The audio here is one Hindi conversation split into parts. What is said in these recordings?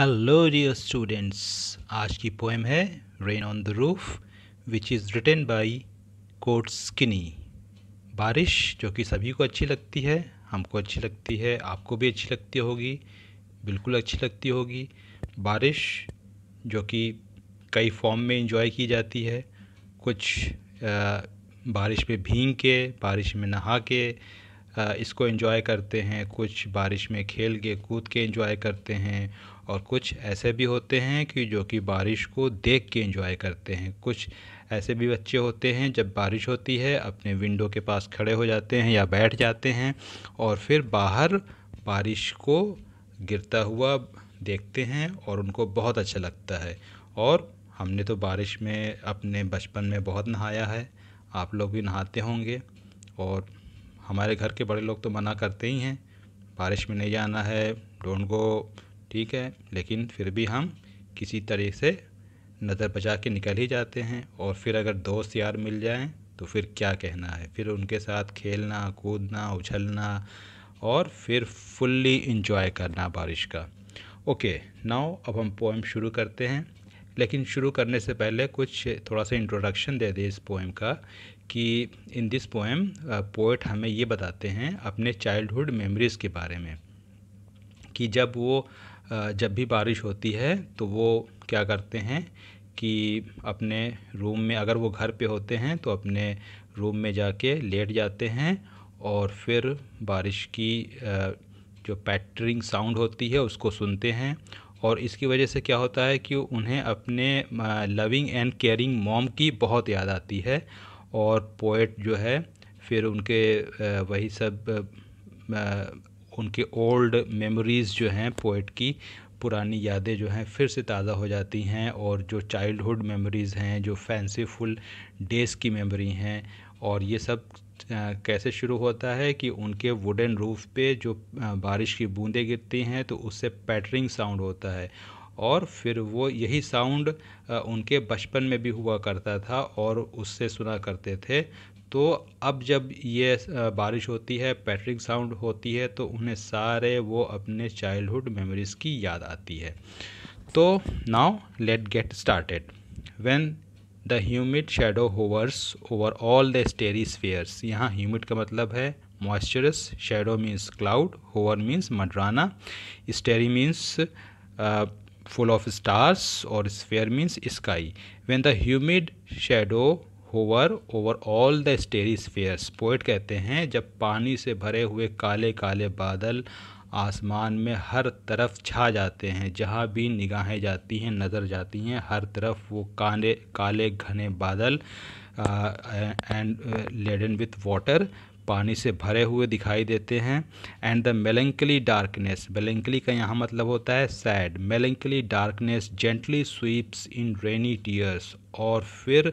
हेलो डियर स्टूडेंट्स आज की पोएम है rain on the roof which is written by Coates Kinney बारिश जो कि सभी को अच्छी लगती है हमको अच्छी लगती है आपको भी अच्छी लगती होगी बिल्कुल अच्छी लगती होगी बारिश जो कि कई फॉर्म में इंजॉय की जाती है कुछ आ, बारिश में भींग के बारिश में नहा के इसको एंजॉय करते हैं कुछ बारिश में खेल के कूद के एंजॉय करते हैं और कुछ ऐसे भी होते हैं कि जो कि बारिश को देख के एंजॉय करते हैं कुछ ऐसे भी बच्चे होते हैं जब बारिश होती है अपने विंडो के पास खड़े हो जाते हैं या बैठ जाते हैं और फिर बाहर बारिश को गिरता हुआ देखते हैं और उनको बहुत अच्छा लगता है और हमने तो बारिश में अपने बचपन में बहुत नहाया है आप लोग भी नहाते होंगे और हमारे घर के बड़े लोग तो मना करते ही हैं बारिश में नहीं जाना है डोंट गो ठीक है लेकिन फिर भी हम किसी तरह से नज़र बचा के निकल ही जाते हैं और फिर अगर दोस्त यार मिल जाएं तो फिर क्या कहना है फिर उनके साथ खेलना कूदना उछलना और फिर फुल्ली इंजॉय करना बारिश का ओके नाउ अब हम पोएम शुरू करते हैं लेकिन शुरू करने से पहले कुछ थोड़ा सा इंट्रोडक्शन दे दें इस पोएम का कि इन दिस पोएम पोइट हमें ये बताते हैं अपने चाइल्डहुड मेमोरीज़ के बारे में कि जब वो uh, जब भी बारिश होती है तो वो क्या करते हैं कि अपने रूम में अगर वो घर पे होते हैं तो अपने रूम में जाके लेट जाते हैं और फिर बारिश की uh, जो पैटरिंग साउंड होती है उसको सुनते हैं और इसकी वजह से क्या होता है कि उन्हें अपने लविंग एंड केयरिंग मॉम की बहुत याद आती है और पोइट जो है फिर उनके वही सब उनके ओल्ड मेमोरीज़ जो हैं पोइट की पुरानी यादें जो हैं फिर से ताज़ा हो जाती हैं और जो चाइल्डहुड मेमोरीज़ हैं जो फैंसीफुल डेज़ की मेमोरी हैं और ये सब कैसे शुरू होता है कि उनके वुडन रूफ पे जो बारिश की बूंदें गिरती हैं तो उससे पैटरिंग साउंड होता है और फिर वो यही साउंड उनके बचपन में भी हुआ करता था और उससे सुना करते थे तो अब जब ये बारिश होती है पैटरिंग साउंड होती है तो उन्हें सारे वो अपने चाइल्डहुड मेमोरीज़ की याद आती है तो now let get started when the humid shadow hovers over all the starry spheres यहाँ ह्यूमिड का मतलब है moisturous shadow means cloud hover means मडराना starry means full of stars और sphere means sky when the humid shadow hover over all the starry spheres poet कहते हैं जब पानी से भरे हुए काले काले बादल आसमान में हर तरफ छा जाते हैं जहाँ भी निगाहें जाती हैं नज़र जाती हैं हर तरफ वो काले काले घने बादल एंड लेडन विथ वाटर पानी से भरे हुए दिखाई देते हैं and the melancholy darkness melancholy का यहाँ मतलब होता है sad melancholy darkness gently sweeps in rainy tears और फिर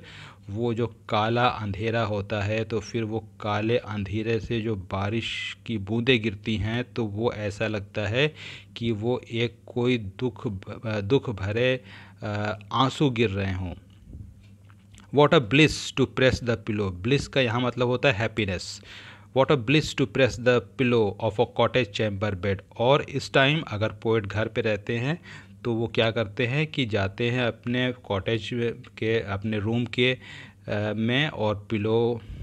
वो जो काला अंधेरा होता है तो फिर वो काले अंधेरे से जो बारिश की बूंदें गिरती हैं तो वो ऐसा लगता है कि वो एक कोई दुख दुख भरे आंसू गिर रहे हों what a bliss to press the pillow bliss का यहाँ मतलब होता है happiness what a bliss to press the pillow of a cottage chamber bed और इस टाइम अगर पोइट घर पे रहते हैं तो वो क्या करते हैं कि जाते हैं अपने कॉटेज के अपने रूम के में और पिलो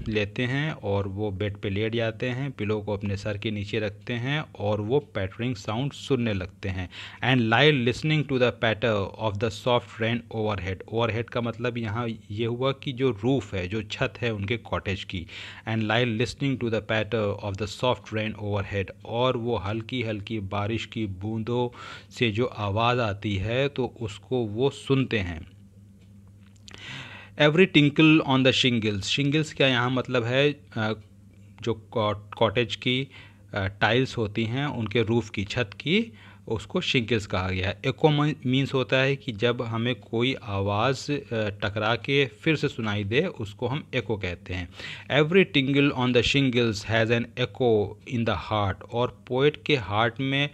लेते हैं और वो बेड पे लेट जाते हैं पिलो को अपने सर के नीचे रखते हैं और वो पैटरिंग साउंड सुनने लगते हैं and lie listening to the patter of the soft rain overhead overhead का मतलब यहाँ ये हुआ कि जो रूफ है जो छत है उनके कॉटेज की and lie listening to the patter of the soft rain over और वो हल्की हल्की बारिश की बूंदों से जो आवाज़ आती है तो उसको वो सुनते हैं every tinkle on the shingles shingles का यहाँ मतलब है जो कॉटेज की टाइल्स होती हैं उनके रूफ़ की छत की उसको शिंकल्स कहा गया है एको मीन्स होता है कि जब हमें कोई आवाज़ टकरा के फिर से सुनाई दे उसको हम एको कहते हैं every tingle on the shingles has an echo in the heart और पोइट के हार्ट में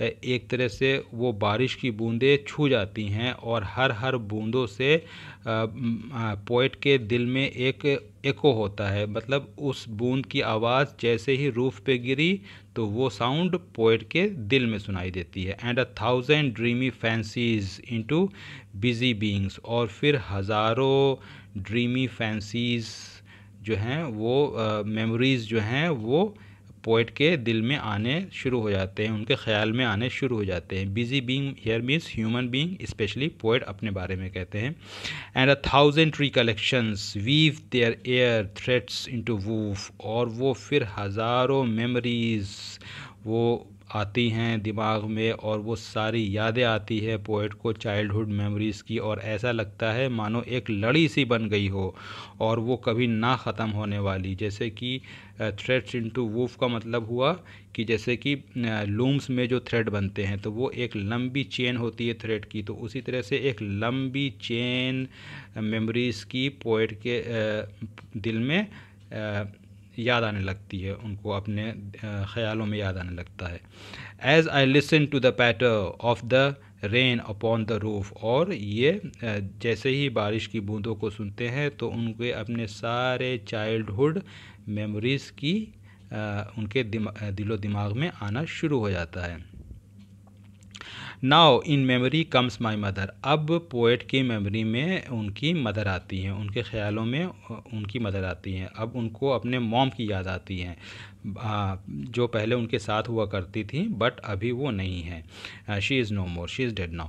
एक तरह से वो बारिश की बूंदें छू जाती हैं और हर हर बूंदों से पोइट के दिल में एक एको होता है मतलब उस बूंद की आवाज़ जैसे ही रूफ पे गिरी तो वो साउंड पोइट के दिल में सुनाई देती है and a thousand dreamy fancies into busy beings और फिर हज़ारों ड्रीमी फैंसीज जो हैं वो मेमोरीज़ जो हैं वो पोइट के दिल में आने शुरू हो जाते हैं उनके ख्याल में आने शुरू हो जाते हैं busy being here means human being specially poet अपने बारे में कहते हैं and a thousand recollections weave their air threads into woof और वो फिर हज़ारों मेमोरीज़ वो आती हैं दिमाग में और वो सारी यादें आती है पोइट को चाइल्डहुड मेमोरीज़ की और ऐसा लगता है मानो एक लड़ी सी बन गई हो और वो कभी ना ख़त्म होने वाली जैसे कि थ्रेड्स इनटू वूफ का मतलब हुआ कि जैसे कि लूम्स में जो थ्रेड बनते हैं तो वो एक लंबी चेन होती है थ्रेड की तो उसी तरह से एक लंबी चेन मेमोरीज़ की पोइट के दिल में याद आने लगती है उनको अपने ख्यालों में याद आने लगता है as I listen to the patter of the rain upon the roof और ये जैसे ही बारिश की बूंदों को सुनते हैं तो उनके अपने सारे चाइल्डहुड मेमोरीज़ की उनके दिमा, दिलो दिमाग में आना शुरू हो जाता है now in memory comes my mother अब पोइट की मेमोरी में उनकी मदर आती हैं उनके ख्यालों में उनकी मदर आती हैं अब उनको अपने मॉम की याद आती हैं जो पहले उनके साथ हुआ करती थी बट अभी वो नहीं है she is no more she is dead now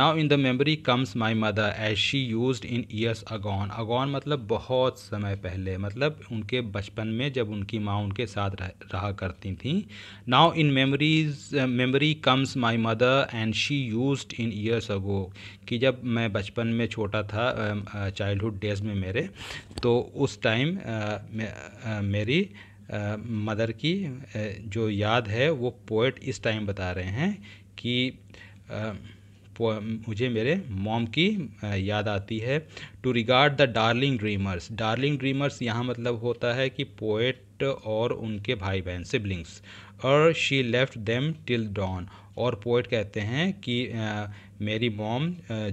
now in the memory comes my mother as she use in years agone agone मतलब बहुत समय पहले मतलब उनके बचपन में जब उनकी माँ उनके साथ रह, रहा करती थी now in memories memory comes my mother and she use in years ago कि जब मैं बचपन में छोटा था चाइल्ड हुड डेज में मेरे तो उस टाइम मे, मेरी मदर की जो याद है वो पोइट इस टाइम बता रहे हैं कि मुझे मेरे मॉम की याद आती है to regard the darling dreamers darling dreamers यहाँ मतलब होता है कि पोएट और उनके भाई बहन सिबलिंग्स और she left them till dawn और पोइट कहते हैं कि मेरी मॉम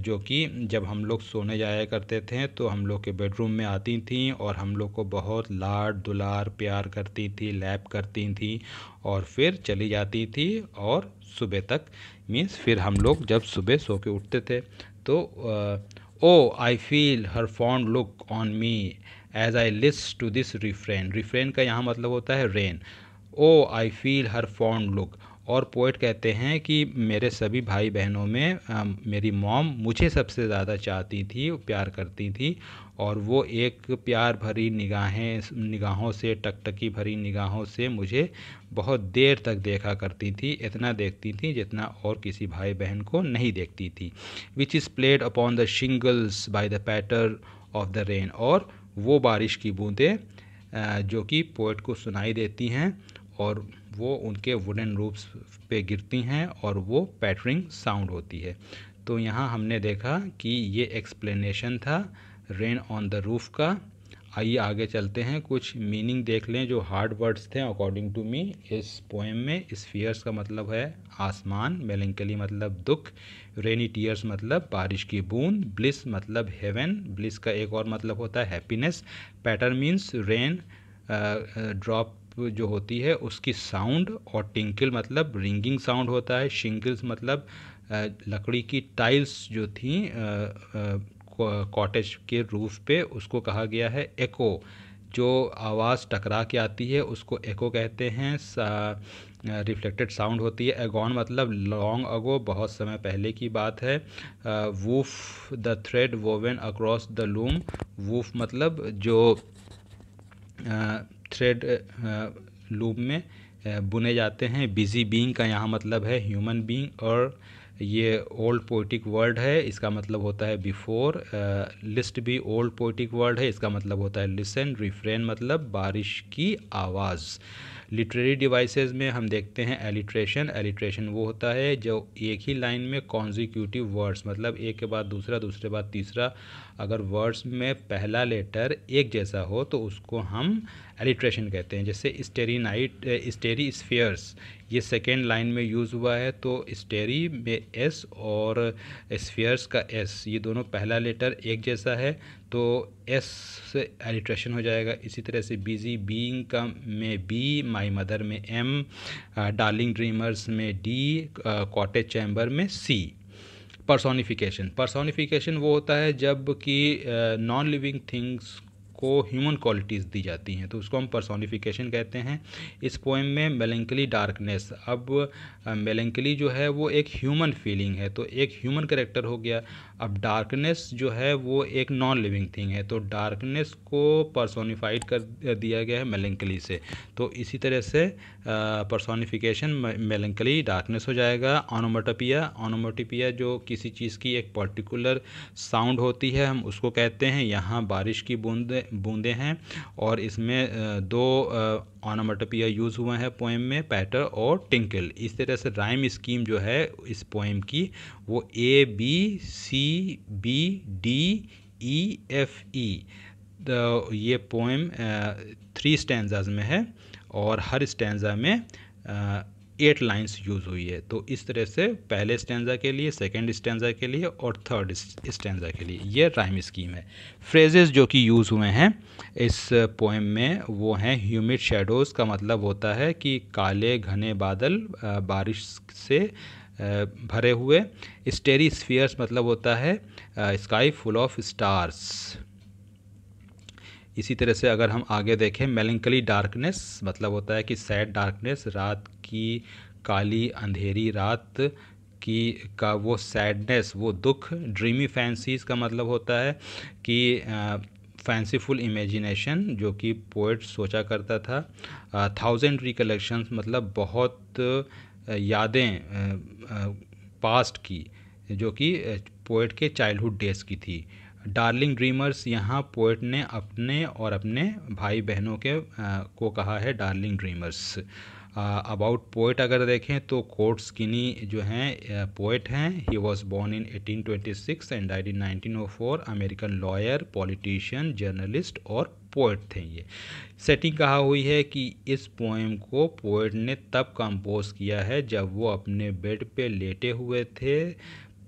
जो कि जब हम लोग सोने जाया करते थे तो हम लोग के बेडरूम में आती थी और हम लोग को बहुत लाड दुलार प्यार करती थी लैप करती थी और फिर चली जाती थी और सुबह तक मीन्स फिर हम लोग जब सुबह सो के उठते थे तो O I feel her fond look on me as I list to this refrain refrain का यहाँ मतलब होता है rain O I feel her fond look और पोइट कहते हैं कि मेरे सभी भाई बहनों में आ, मेरी मॉम मुझे सबसे ज़्यादा चाहती थी प्यार करती थी और वो एक प्यार भरी निगाहें निगाहों से टकटकी भरी निगाहों से मुझे बहुत देर तक देखा करती थी इतना देखती थी जितना और किसी भाई बहन को नहीं देखती थी which is played upon the shingles by the patter of the rain और वो बारिश की बूंदें जो कि पोइट को सुनाई देती हैं और वो उनके वुडन रूप्स पे गिरती हैं और वो पैटरिंग साउंड होती है तो यहाँ हमने देखा कि ये एक्सप्लेनेशन था रेन ऑन द रूफ़ का आइए आगे चलते हैं कुछ मीनिंग देख लें जो हार्ड वर्ड्स थे अकॉर्डिंग टू मी इस पोएम में स्फीयर्स का मतलब है आसमान मेलिकली मतलब दुख रेनी टीयर्स मतलब बारिश की बूंद ब्लिस मतलब हेवन ब्लिस का एक और मतलब होता है happiness patter means rain drop जो होती है उसकी साउंड और टिंकल मतलब रिंगिंग साउंड होता है शिंगल्स मतलब लकड़ी की टाइल्स जो थी कॉटेज के रूफ पे उसको कहा गया है एको जो आवाज़ टकरा के आती है उसको एको कहते हैं रिफ्लेक्टेड साउंड होती है एगॉन मतलब लॉन्ग अगो बहुत समय पहले की बात है woof the thread woven across the loom woof मतलब जो आ, थ्रेड लूप uh, में uh, बुने जाते हैं बिजी बींग का यहाँ मतलब है ह्यूमन बींग और ये ओल्ड पोइटिक वर्ड है इसका मतलब होता है बिफोर लिस्ट uh, भी ओल्ड पोइटिक वर्ड है इसका मतलब होता है लिसन रिफ्रेन मतलब बारिश की आवाज़ लिटरेरी डिवाइसेस में हम देखते हैं एलिट्रेशन एलिट्रेशन वो होता है जो एक ही लाइन में कॉन्जिक्यूटिव वर्ड्स मतलब एक के बाद दूसरा दूसरे बाद तीसरा अगर वर्ड्स में पहला लेटर एक जैसा हो तो उसको हम एलिट्रेशन कहते हैं जैसे नाइट स्टेरी स्फेयर्स ये सेकेंड लाइन में यूज़ हुआ है तो स्टेरी में एस और स्फेयर्स का एस ये दोनों पहला लेटर एक जैसा है तो एस से एलिट्रेशन हो जाएगा इसी तरह से बिजी बीइंग का में बी माय मदर में एम डार्लिंग ड्रीमर्स में डी कॉटेज चैम्बर में सी पर्सोनिफिकेशन पर्सोनिफिकेशन वो होता है जब कि नॉन लिविंग थिंग्स को ह्यूमन क्वालिटीज़ दी जाती हैं तो उसको हम पर्सोनिफिकेशन कहते हैं इस पोएम में मेलेंकली डार्कनेस अब मेलेंकली जो है वो एक ह्यूमन फीलिंग है तो एक ह्यूमन करेक्टर हो गया अब डार्कनेस जो है वो एक नॉन लिविंग थिंग है तो डार्कनेस को पर्सोनिफाइड कर दिया गया है मेलेंकली से तो इसी तरह से पर्सोनिफिकेशन मेलेंकली डार्कनेस हो जाएगा ऑनोमोटोपिया ऑनोमोटोपिया जो किसी चीज़ की एक पर्टिकुलर साउंड होती है हम उसको कहते हैं यहाँ बारिश की बूंदें बूंदे हैं और इसमें दो ऑनामोटोपिया यूज़ हुआ है पोएम में पैटर और टिंकल इस तरह से राइम स्कीम जो है इस पोएम की वो A B C B D E F E ये पोएम थ्री स्टैंडाज में है और हर स्टैंडा में एट लाइंस यूज़ हुई है तो इस तरह से पहले स्टेंजा के लिए सेकंड स्टेंजा के लिए और थर्ड स्टेंजा के लिए ये राइम स्कीम है फ्रेजेस जो कि यूज़ हुए हैं इस पोएम में वो हैं ह्यूमिड शेडोज़ का मतलब होता है कि काले घने बादल बारिश से भरे हुए स्टेरी स्फीयर्स मतलब होता है स्काई फुल ऑफ स्टार्स इसी तरह से अगर हम आगे देखें मेलिकली डार्कनेस मतलब होता है कि सैड डार्कनेस रात की काली अंधेरी रात की का वो सैडनेस वो दुख ड्रीमी फैंसीज का मतलब होता है कि फैंसीफुल इमेजिनेशन जो कि पोइट सोचा करता था थाउजेंड रिकलेक्शन मतलब बहुत यादें पास्ट की जो कि पोइट के चाइल्डहुड डेज की थी डार्लिंग ड्रीमर्स यहाँ पोइट ने अपने और अपने भाई बहनों के आ, को कहा है डार्लिंग ड्रीमर्स अबाउट पोइट अगर देखें तो कोर्ट्स स्किनी जो हैं पोइट हैं he was born in 1826 and died in four American lawyer politician journalist और पोइट थे ये सेटिंग कहा हुई है कि इस पोएम को पोइट ने तब कंपोज किया है जब वो अपने बेड पे लेटे हुए थे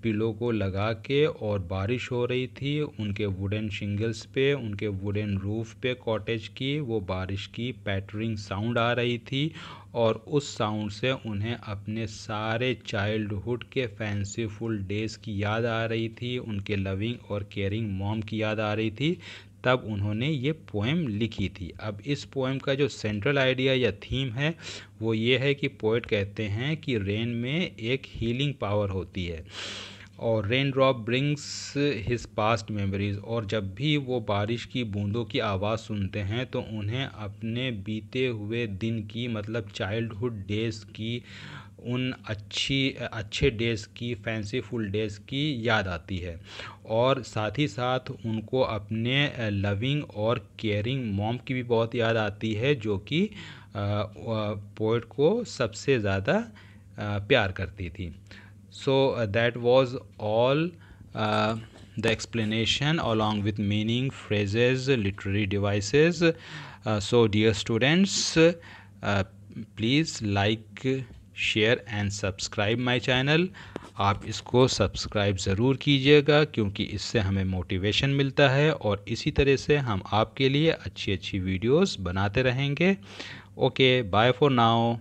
पिलो को लगा के और बारिश हो रही थी उनके वुडन शिंगल्स पे उनके वुडन रूफ पे कॉटेज की वो बारिश की पैटरिंग साउंड आ रही थी और उस साउंड से उन्हें अपने सारे चाइल्डहुड के फैंसीफुल डेज़ की याद आ रही थी उनके लविंग और केयरिंग मॉम की याद आ रही थी तब उन्होंने ये पोएम लिखी थी अब इस पोएम का जो सेंट्रल आइडिया या थीम है वो ये है कि पोइट कहते हैं कि रेन में एक हीलिंग पावर होती है और rain drop brings his past memories और जब भी वो बारिश की बूंदों की आवाज़ सुनते हैं तो उन्हें अपने बीते हुए दिन की मतलब चाइल्डहुड डेज की उन अच्छी अच्छे डेज़ की फैंसीफुल डेज़ की याद आती है और साथ ही साथ उनको अपने लविंग और केयरिंग मॉम की भी बहुत याद आती है जो कि पोइट को सबसे ज़्यादा प्यार करती थी so that was all the explanation along with meaning phrases literary devices so dear students please like like share and subscribe my channel आप इसको सब्सक्राइब ज़रूर कीजिएगा क्योंकि इससे हमें मोटिवेशन मिलता है और इसी तरह से हम आपके लिए अच्छी अच्छी वीडियोस बनाते रहेंगे ओके बाय फॉर नाउ